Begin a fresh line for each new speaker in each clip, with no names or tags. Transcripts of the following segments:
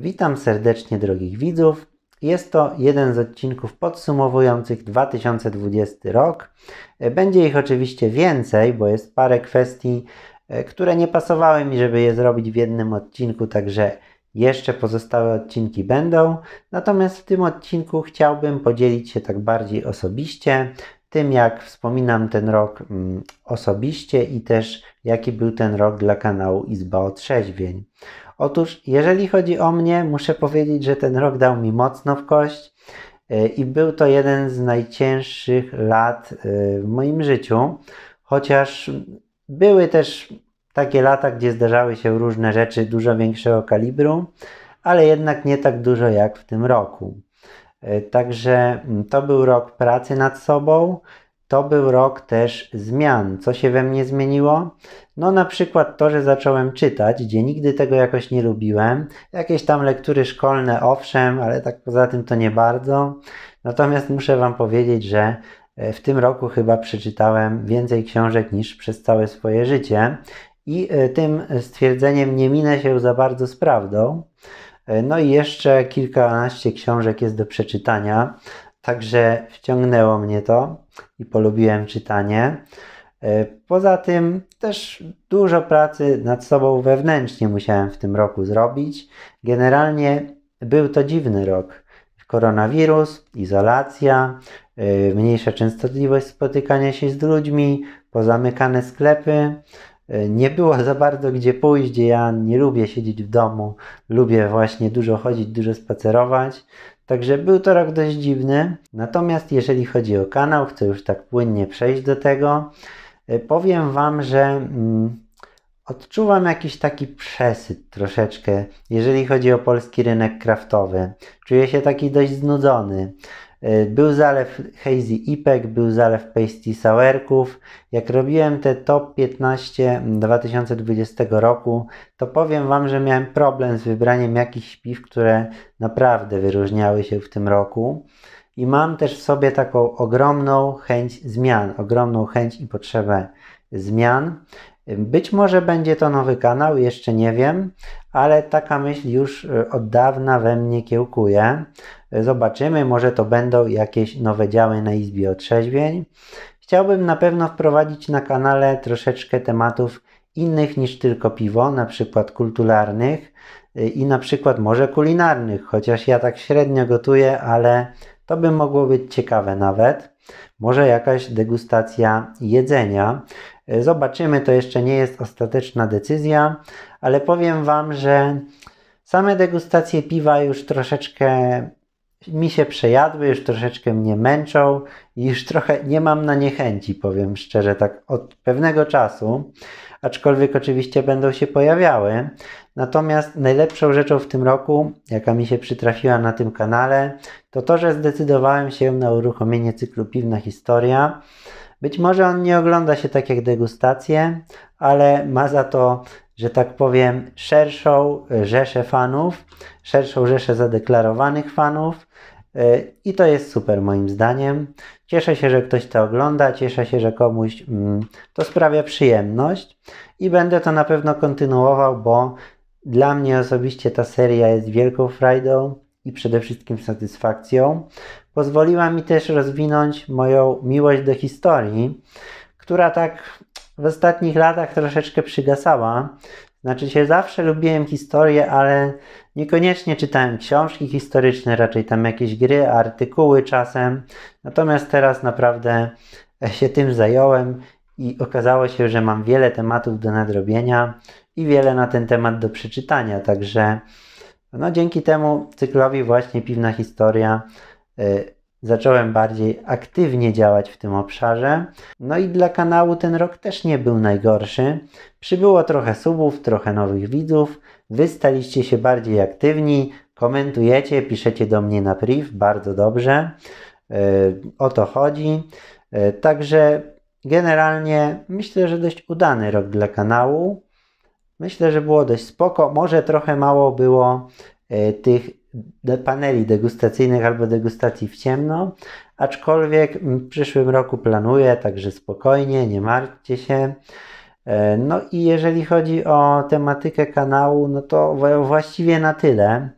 Witam serdecznie drogich widzów. Jest to jeden z odcinków podsumowujących 2020 rok. Będzie ich oczywiście więcej, bo jest parę kwestii, e, które nie pasowały mi, żeby je zrobić w jednym odcinku, także jeszcze pozostałe odcinki będą. Natomiast w tym odcinku chciałbym podzielić się tak bardziej osobiście tym, jak wspominam ten rok mm, osobiście i też jaki był ten rok dla kanału Izba Otrzeźwień. Otóż, jeżeli chodzi o mnie, muszę powiedzieć, że ten rok dał mi mocno w kość y, i był to jeden z najcięższych lat y, w moim życiu, chociaż były też takie lata, gdzie zdarzały się różne rzeczy dużo większego kalibru, ale jednak nie tak dużo jak w tym roku. E, także mm, to był rok pracy nad sobą, to był rok też zmian. Co się we mnie zmieniło? No na przykład to, że zacząłem czytać, gdzie nigdy tego jakoś nie lubiłem. Jakieś tam lektury szkolne, owszem, ale tak poza tym to nie bardzo. Natomiast muszę Wam powiedzieć, że e, w tym roku chyba przeczytałem więcej książek niż przez całe swoje życie. I e, tym stwierdzeniem nie minę się za bardzo z prawdą, E, no i jeszcze kilkanaście książek jest do przeczytania, także wciągnęło mnie to i polubiłem czytanie. E, poza tym też dużo pracy nad sobą wewnętrznie musiałem w tym roku zrobić. Generalnie był to dziwny rok. Koronawirus, izolacja, e, mniejsza częstotliwość spotykania się z ludźmi, pozamykane sklepy, E, nie było za bardzo gdzie pójść. Ja nie lubię siedzieć w domu, lubię właśnie dużo chodzić, dużo spacerować. Także był to rok dość dziwny. Natomiast jeżeli chodzi o kanał, chcę już tak płynnie przejść do tego. E, powiem Wam, że mm, odczuwam jakiś taki przesyt troszeczkę, jeżeli chodzi o polski rynek kraftowy. Czuję się taki dość znudzony. E, był zalew Hazy Ipek, był zalew Pasty Sauerków. Jak robiłem te top 15 2020 roku, to powiem Wam, że miałem problem z wybraniem jakichś piw, które naprawdę wyróżniały się w tym roku. I mam też w sobie taką ogromną chęć zmian, ogromną chęć i potrzebę zmian. Być może będzie to nowy kanał, jeszcze nie wiem, ale taka myśl już y, od dawna we mnie kiełkuje. Zobaczymy, może to będą jakieś nowe działy na Izbie Otrzeźwień. Chciałbym na pewno wprowadzić na kanale troszeczkę tematów innych niż tylko piwo, na przykład kulturalnych y, i na przykład może kulinarnych, chociaż ja tak średnio gotuję, ale to by mogło być ciekawe nawet. Może jakaś degustacja jedzenia. E, zobaczymy, to jeszcze nie jest ostateczna decyzja, ale powiem Wam, że same degustacje piwa już troszeczkę mi się przejadły, już troszeczkę mnie męczą i już trochę nie mam na niechęci, chęci, powiem szczerze, tak od pewnego czasu, aczkolwiek oczywiście będą się pojawiały. Natomiast najlepszą rzeczą w tym roku, jaka mi się przytrafiła na tym kanale, to to, że zdecydowałem się na uruchomienie cyklu Piwna Historia. Być może on nie ogląda się tak jak degustacje, ale ma za to że tak powiem, szerszą rzeszę fanów, szerszą rzeszę zadeklarowanych fanów. Y, I to jest super moim zdaniem. Cieszę się, że ktoś to ogląda, cieszę się, że komuś mm, to sprawia przyjemność i będę to na pewno kontynuował, bo dla mnie osobiście ta seria jest wielką frajdą i przede wszystkim satysfakcją. Pozwoliła mi też rozwinąć moją miłość do historii, która tak w ostatnich latach troszeczkę przygasała. Znaczy się zawsze lubiłem historię, ale niekoniecznie czytałem książki historyczne, raczej tam jakieś gry, artykuły czasem. Natomiast teraz naprawdę e, się tym zająłem i okazało się, że mam wiele tematów do nadrobienia i wiele na ten temat do przeczytania. Także no, dzięki temu cyklowi właśnie Piwna Historia e, zacząłem bardziej aktywnie działać w tym obszarze. No i dla kanału ten rok też nie był najgorszy. Przybyło trochę subów, trochę nowych widzów. Wy staliście się bardziej aktywni, komentujecie, piszecie do mnie na priv, bardzo dobrze. Yy, o to chodzi. Yy, także generalnie myślę, że dość udany rok dla kanału. Myślę, że było dość spoko. Może trochę mało było e, tych paneli degustacyjnych albo degustacji w ciemno, aczkolwiek w przyszłym roku planuję, także spokojnie, nie martwcie się. E, no i jeżeli chodzi o tematykę kanału, no to właściwie na tyle.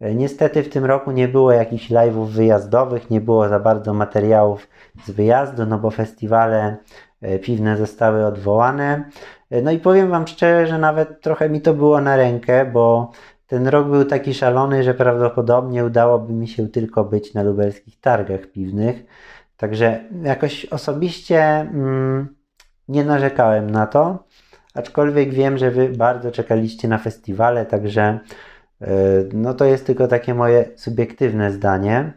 E, niestety w tym roku nie było jakichś live'ów wyjazdowych, nie było za bardzo materiałów z wyjazdu, no bo festiwale e, piwne zostały odwołane. No i powiem Wam szczerze, że nawet trochę mi to było na rękę, bo ten rok był taki szalony, że prawdopodobnie udałoby mi się tylko być na lubelskich targach piwnych. Także jakoś osobiście mm, nie narzekałem na to, aczkolwiek wiem, że Wy bardzo czekaliście na festiwale, także yy, no to jest tylko takie moje subiektywne zdanie.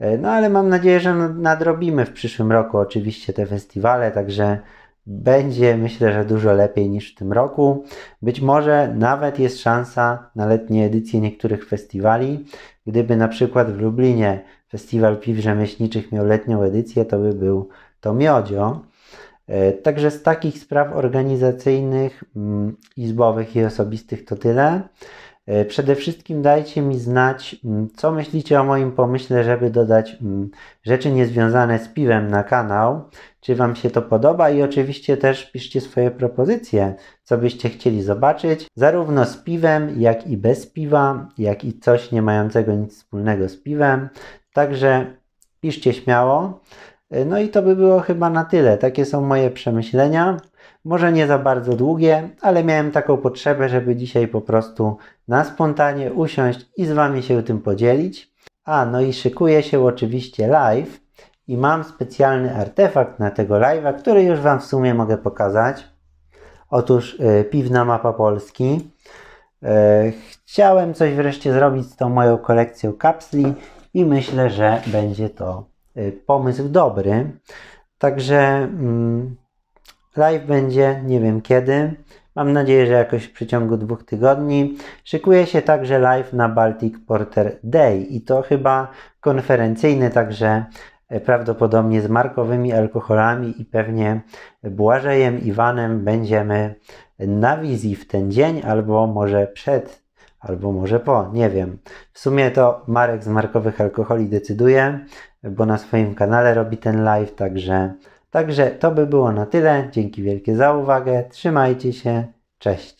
Yy, no ale mam nadzieję, że nadrobimy w przyszłym roku oczywiście te festiwale, także będzie myślę, że dużo lepiej niż w tym roku. Być może nawet jest szansa na letnie edycje niektórych festiwali. Gdyby na przykład w Lublinie Festiwal Piw Rzemieślniczych miał letnią edycję, to by był to miodzio. E, także z takich spraw organizacyjnych, mm, izbowych i osobistych to tyle. E, przede wszystkim dajcie mi znać, mm, co myślicie o moim pomyśle, żeby dodać mm, rzeczy niezwiązane z piwem na kanał. Czy Wam się to podoba? I oczywiście też piszcie swoje propozycje, co byście chcieli zobaczyć, zarówno z piwem, jak i bez piwa, jak i coś nie mającego nic wspólnego z piwem. Także piszcie śmiało. E, no i to by było chyba na tyle. Takie są moje przemyślenia. Może nie za bardzo długie, ale miałem taką potrzebę, żeby dzisiaj po prostu na spontanie usiąść i z Wami się tym podzielić. A no i szykuje się oczywiście live i mam specjalny artefakt na tego live'a, który już Wam w sumie mogę pokazać. Otóż yy, piwna mapa Polski. Yy, chciałem coś wreszcie zrobić z tą moją kolekcją kapsli i myślę, że będzie to yy, pomysł dobry. Także. Yy, Live będzie nie wiem kiedy. Mam nadzieję, że jakoś w przeciągu dwóch tygodni. Szykuje się także live na Baltic Porter Day i to chyba konferencyjny, także e, prawdopodobnie z markowymi alkoholami i pewnie Błażejem Iwanem będziemy na wizji w ten dzień, albo może przed, albo może po, nie wiem. W sumie to Marek z markowych alkoholi decyduje, bo na swoim kanale robi ten live, także Także to by było na tyle. Dzięki wielkie za uwagę. Trzymajcie się. Cześć.